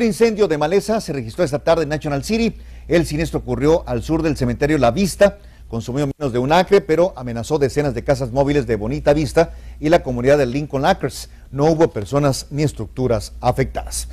Un incendio de maleza se registró esta tarde en National City. El siniestro ocurrió al sur del cementerio La Vista. Consumió menos de un acre, pero amenazó decenas de casas móviles de Bonita Vista y la comunidad de Lincoln Acres. No hubo personas ni estructuras afectadas.